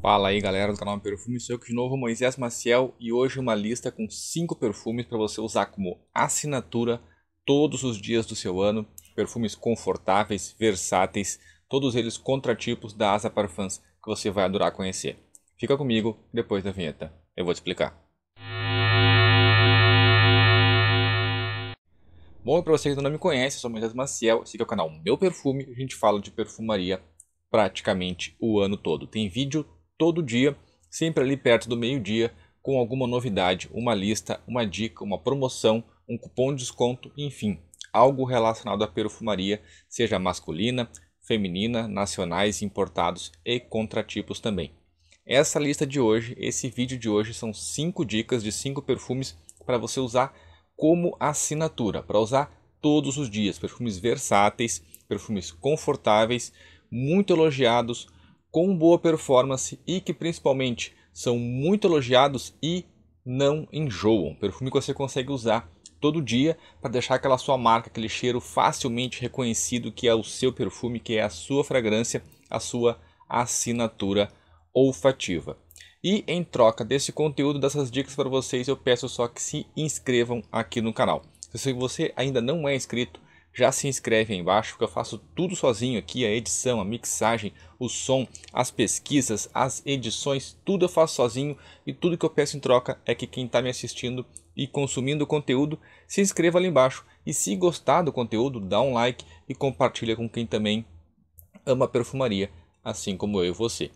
Fala aí galera do canal Perfume, sou eu de novo, Moisés Maciel, e hoje uma lista com 5 perfumes para você usar como assinatura todos os dias do seu ano. Perfumes confortáveis, versáteis, todos eles contratipos da Asa Parfums que você vai adorar conhecer. Fica comigo depois da vinheta, eu vou te explicar. Bom, para você que não me conhece, sou Moisés Maciel, esse aqui é o canal Meu Perfume, a gente fala de perfumaria praticamente o ano todo. Tem vídeo todo dia, sempre ali perto do meio-dia, com alguma novidade, uma lista, uma dica, uma promoção, um cupom de desconto, enfim, algo relacionado à perfumaria, seja masculina, feminina, nacionais, importados e contratipos também. Essa lista de hoje, esse vídeo de hoje são 5 dicas de 5 perfumes para você usar como assinatura, para usar todos os dias, perfumes versáteis, perfumes confortáveis, muito elogiados, com boa performance e que principalmente são muito elogiados e não enjoam. Perfume que você consegue usar todo dia para deixar aquela sua marca, aquele cheiro facilmente reconhecido que é o seu perfume, que é a sua fragrância, a sua assinatura olfativa. E em troca desse conteúdo, dessas dicas para vocês, eu peço só que se inscrevam aqui no canal. Se você ainda não é inscrito, já se inscreve aí embaixo que eu faço tudo sozinho aqui, a edição, a mixagem, o som, as pesquisas, as edições, tudo eu faço sozinho e tudo que eu peço em troca é que quem está me assistindo e consumindo o conteúdo se inscreva ali embaixo e se gostar do conteúdo dá um like e compartilha com quem também ama perfumaria, assim como eu e você.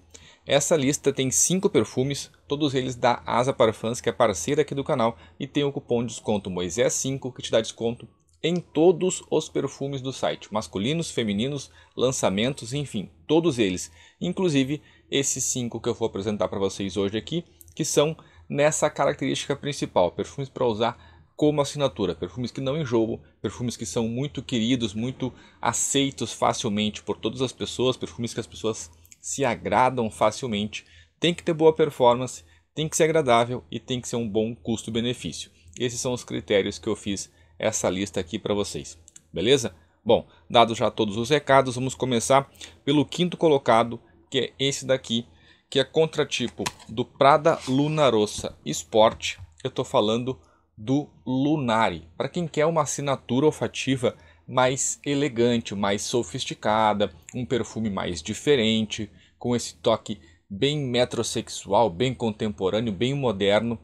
Essa lista tem cinco perfumes, todos eles da Asa Parfums, que é parceira aqui do canal, e tem o cupom de desconto Moisés5, que te dá desconto em todos os perfumes do site, masculinos, femininos, lançamentos, enfim, todos eles, inclusive esses cinco que eu vou apresentar para vocês hoje aqui, que são nessa característica principal, perfumes para usar como assinatura, perfumes que não enjoam, perfumes que são muito queridos, muito aceitos facilmente por todas as pessoas, perfumes que as pessoas se agradam facilmente, tem que ter boa performance, tem que ser agradável e tem que ser um bom custo-benefício. Esses são os critérios que eu fiz essa lista aqui para vocês, beleza? Bom, dados já todos os recados, vamos começar pelo quinto colocado, que é esse daqui, que é contratipo do Prada Lunarossa Sport. Eu estou falando do Lunari. Para quem quer uma assinatura olfativa mais elegante, mais sofisticada, um perfume mais diferente, com esse toque bem metrosexual, bem contemporâneo, bem moderno,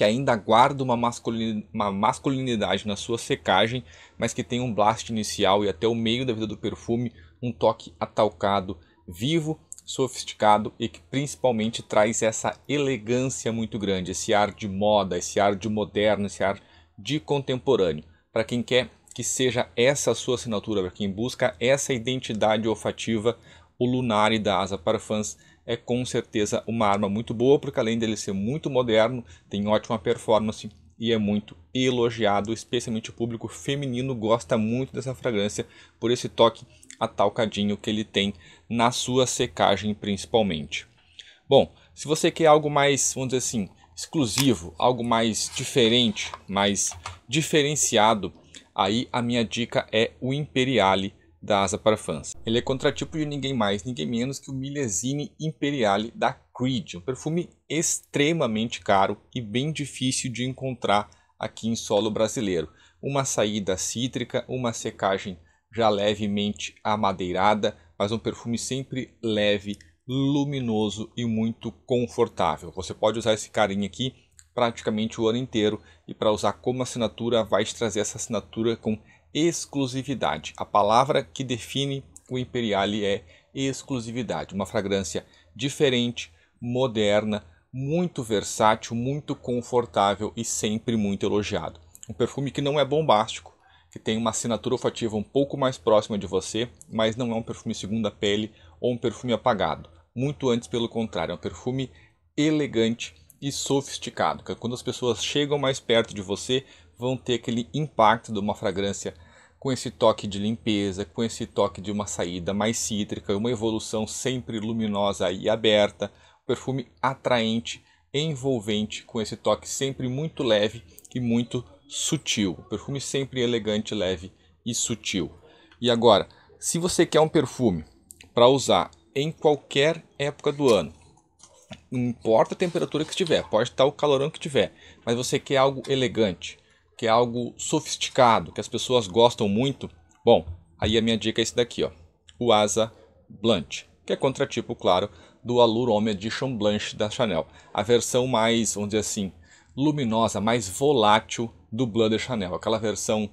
que ainda guarda uma masculinidade, uma masculinidade na sua secagem, mas que tem um blast inicial e até o meio da vida do perfume um toque atalcado, vivo, sofisticado e que principalmente traz essa elegância muito grande, esse ar de moda, esse ar de moderno, esse ar de contemporâneo. Para quem quer que seja essa a sua assinatura, para quem busca essa identidade olfativa, o Lunari da Asa Parfums é com certeza uma arma muito boa, porque além dele ser muito moderno, tem ótima performance e é muito elogiado, especialmente o público feminino gosta muito dessa fragrância por esse toque atalcadinho que ele tem na sua secagem principalmente. Bom, se você quer algo mais, vamos dizer assim, exclusivo, algo mais diferente, mais diferenciado, aí a minha dica é o Imperiale da Asa para fãs. Ele é contratipo de ninguém mais, ninguém menos que o Millesine Imperiale da Creed, um perfume extremamente caro e bem difícil de encontrar aqui em solo brasileiro. Uma saída cítrica, uma secagem já levemente amadeirada, mas um perfume sempre leve, luminoso e muito confortável. Você pode usar esse carinha aqui praticamente o ano inteiro e para usar como assinatura vai te trazer essa assinatura com exclusividade. A palavra que define o Imperiale é exclusividade, uma fragrância diferente, moderna, muito versátil, muito confortável e sempre muito elogiado. Um perfume que não é bombástico, que tem uma assinatura olfativa um pouco mais próxima de você, mas não é um perfume segunda pele ou um perfume apagado. Muito antes, pelo contrário, é um perfume elegante e sofisticado, que é quando as pessoas chegam mais perto de você, vão ter aquele impacto de uma fragrância com esse toque de limpeza, com esse toque de uma saída mais cítrica, uma evolução sempre luminosa e aberta, perfume atraente, envolvente, com esse toque sempre muito leve e muito sutil. Perfume sempre elegante, leve e sutil. E agora, se você quer um perfume para usar em qualquer época do ano, não importa a temperatura que estiver, pode estar o calorão que tiver, mas você quer algo elegante, que é algo sofisticado, que as pessoas gostam muito, bom, aí a minha dica é esse daqui, ó, o Asa Blanche, que é contratipo, claro, do Allure Homme Edition Blanche da Chanel. A versão mais, vamos dizer assim, luminosa, mais volátil do Bleu Chanel. Aquela versão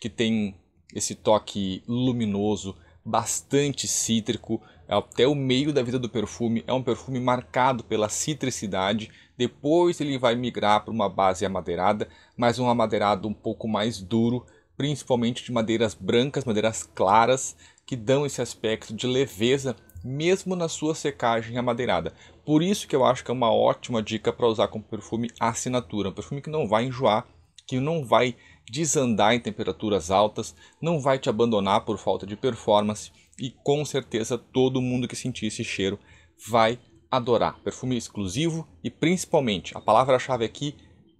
que tem esse toque luminoso, bastante cítrico, é até o meio da vida do perfume, é um perfume marcado pela citricidade. Depois ele vai migrar para uma base amadeirada, mas um amadeirado um pouco mais duro, principalmente de madeiras brancas, madeiras claras, que dão esse aspecto de leveza mesmo na sua secagem amadeirada. Por isso que eu acho que é uma ótima dica para usar como perfume assinatura, um perfume que não vai enjoar, que não vai desandar em temperaturas altas, não vai te abandonar por falta de performance e com certeza todo mundo que sentir esse cheiro vai adorar. Perfume exclusivo e principalmente, a palavra-chave aqui,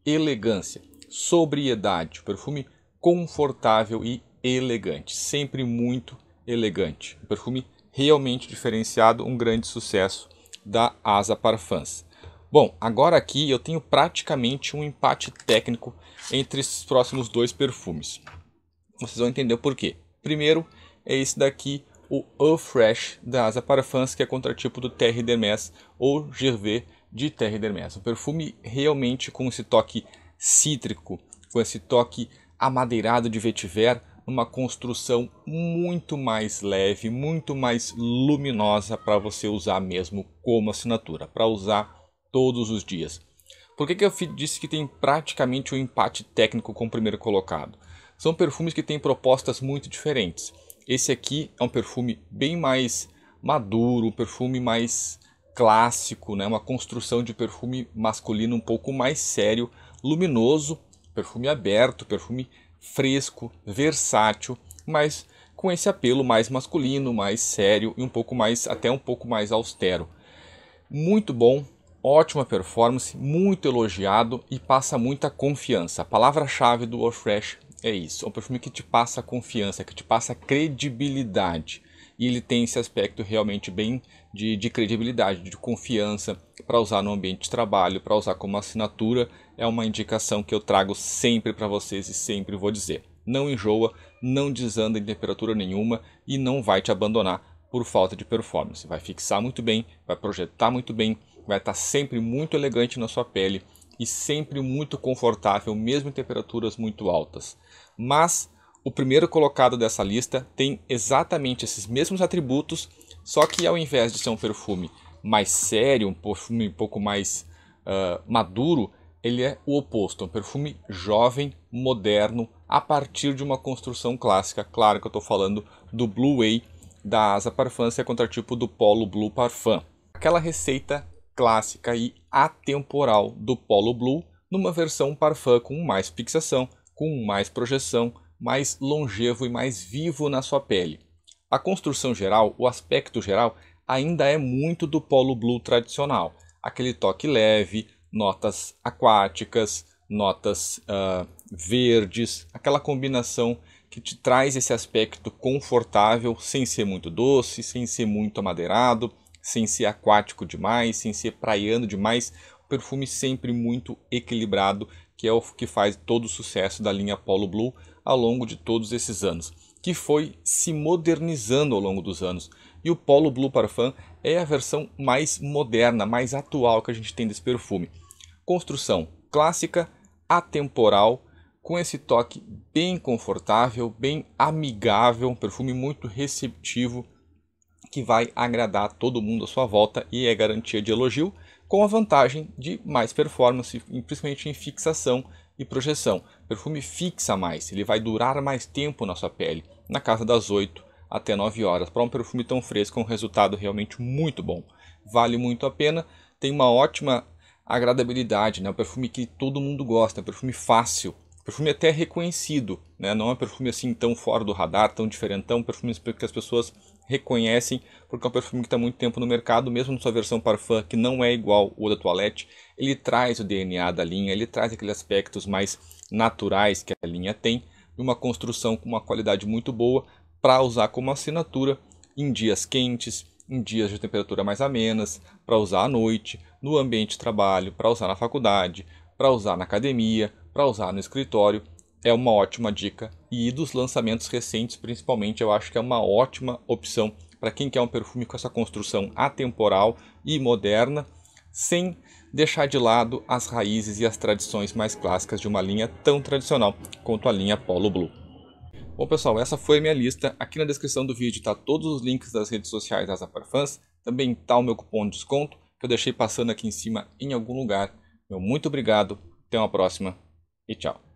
elegância, sobriedade, perfume confortável e elegante, sempre muito elegante. Um perfume realmente diferenciado, um grande sucesso da Asa Parfums. Bom, agora aqui eu tenho praticamente um empate técnico entre esses próximos dois perfumes. Vocês vão entender o porquê. Primeiro é esse daqui, o Fresh da Asa para que é contratipo do Terre d'Hermès ou Gervais de Terre d'Hermès. Um perfume realmente com esse toque cítrico, com esse toque amadeirado de vetiver, uma construção muito mais leve, muito mais luminosa para você usar mesmo como assinatura, para usar todos os dias. Por que, que eu disse que tem praticamente um empate técnico com o primeiro colocado? São perfumes que têm propostas muito diferentes. Esse aqui é um perfume bem mais maduro, um perfume mais clássico, né? uma construção de perfume masculino um pouco mais sério, luminoso, perfume aberto, perfume fresco, versátil, mas com esse apelo mais masculino, mais sério e um pouco mais até um pouco mais austero. Muito bom, ótima performance, muito elogiado e passa muita confiança. A palavra-chave do Warfresh. Fresh é isso. É um perfume que te passa confiança, que te passa credibilidade. E ele tem esse aspecto realmente bem de, de credibilidade, de confiança para usar no ambiente de trabalho, para usar como assinatura. É uma indicação que eu trago sempre para vocês e sempre vou dizer. Não enjoa, não desanda em temperatura nenhuma e não vai te abandonar por falta de performance. Vai fixar muito bem, vai projetar muito bem, vai estar tá sempre muito elegante na sua pele e sempre muito confortável, mesmo em temperaturas muito altas. Mas o primeiro colocado dessa lista tem exatamente esses mesmos atributos, só que ao invés de ser um perfume mais sério, um perfume um pouco mais uh, maduro, ele é o oposto, um perfume jovem, moderno, a partir de uma construção clássica. Claro que eu estou falando do Blue Way da Asa Parfum, que é contratipo do Polo Blue Parfum. Aquela receita clássica e atemporal do Polo Blue numa versão parfum com mais fixação, com mais projeção, mais longevo e mais vivo na sua pele. A construção geral, o aspecto geral, ainda é muito do Polo Blue tradicional, aquele toque leve, notas aquáticas, notas uh, verdes, aquela combinação que te traz esse aspecto confortável, sem ser muito doce, sem ser muito amadeirado, sem ser aquático demais, sem ser praiano demais. Um perfume sempre muito equilibrado, que é o que faz todo o sucesso da linha Polo Blue ao longo de todos esses anos, que foi se modernizando ao longo dos anos. E o Polo Blue Parfum é a versão mais moderna, mais atual que a gente tem desse perfume. Construção clássica, atemporal, com esse toque bem confortável, bem amigável, um perfume muito receptivo que vai agradar todo mundo à sua volta e é garantia de elogio, com a vantagem de mais performance, principalmente em fixação e projeção. O perfume fixa mais, ele vai durar mais tempo na sua pele, na casa das 8 até 9 horas. Para um perfume tão fresco, é um resultado realmente muito bom. Vale muito a pena, tem uma ótima agradabilidade, né? um perfume que todo mundo gosta, é um perfume fácil, perfume até reconhecido, né? não é um perfume assim tão fora do radar, tão diferentão, perfume que as pessoas reconhecem, porque é um perfume que está muito tempo no mercado, mesmo na sua versão parfum, que não é igual o da Toilette, ele traz o DNA da linha, ele traz aqueles aspectos mais naturais que a linha tem, uma construção com uma qualidade muito boa para usar como assinatura em dias quentes, em dias de temperatura mais amenas, para usar à noite, no ambiente de trabalho, para usar na faculdade, para usar na academia, para usar no escritório é uma ótima dica. E dos lançamentos recentes, principalmente, eu acho que é uma ótima opção para quem quer um perfume com essa construção atemporal e moderna, sem deixar de lado as raízes e as tradições mais clássicas de uma linha tão tradicional quanto a linha Polo Blue. Bom pessoal, essa foi a minha lista. Aqui na descrição do vídeo está todos os links das redes sociais das Aparfans. Também está o meu cupom de desconto que eu deixei passando aqui em cima em algum lugar. Meu muito obrigado, até uma próxima e tchau.